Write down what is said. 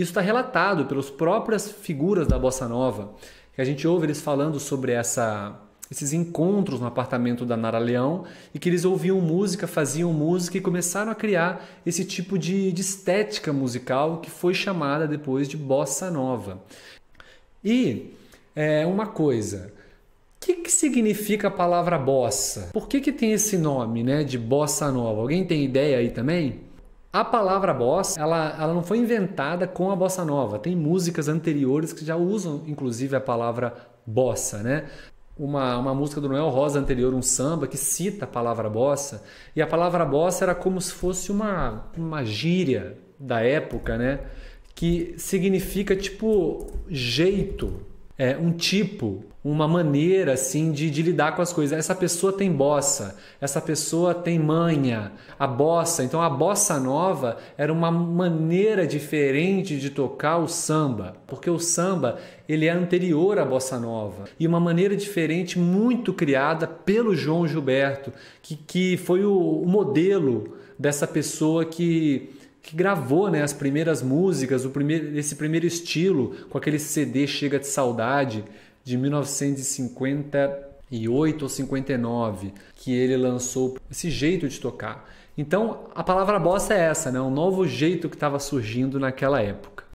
Isso está relatado pelas próprias figuras da Bossa Nova, que a gente ouve eles falando sobre essa, esses encontros no apartamento da Nara Leão e que eles ouviam música, faziam música e começaram a criar esse tipo de, de estética musical que foi chamada depois de bossa nova. E é, uma coisa, o que, que, significa a palavra bossa? Por que, que tem esse nome né, de bossa nova? Alguém tem ideia aí também? A palavra bossa, ela, ela não foi inventada com a bossa nova. Tem músicas anteriores que já usam, inclusive, a palavra bossa, né? Uma, uma música do Noel Rosa anterior, um samba, que cita a palavra bossa. E a palavra bossa era como se fosse uma, uma gíria da época, né? Que significa, tipo, jeito, é, um tipo, uma maneira assim de, de, lidar com as coisas. Essa pessoa tem bossa, essa pessoa tem manha, a bossa. Então a bossa nova era uma maneira diferente de tocar o samba, porque o samba ele é anterior à bossa nova e uma maneira diferente muito criada pelo João Gilberto, que, que foi o, o modelo dessa pessoa que que gravou né, as primeiras músicas, o primeiro, esse primeiro estilo, com aquele CD Chega de Saudade, de 1958 ou 59, que ele lançou esse jeito de tocar. Então, a palavra bossa é essa, né? um novo jeito que estava surgindo naquela época.